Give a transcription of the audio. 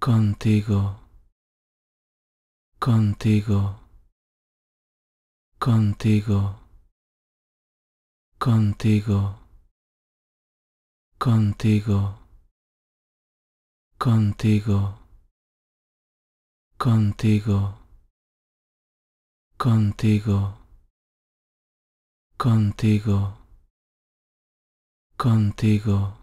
contigo, contigo, contigo, contigo, contigo, contigo, contigo, contigo, contigo, contigo.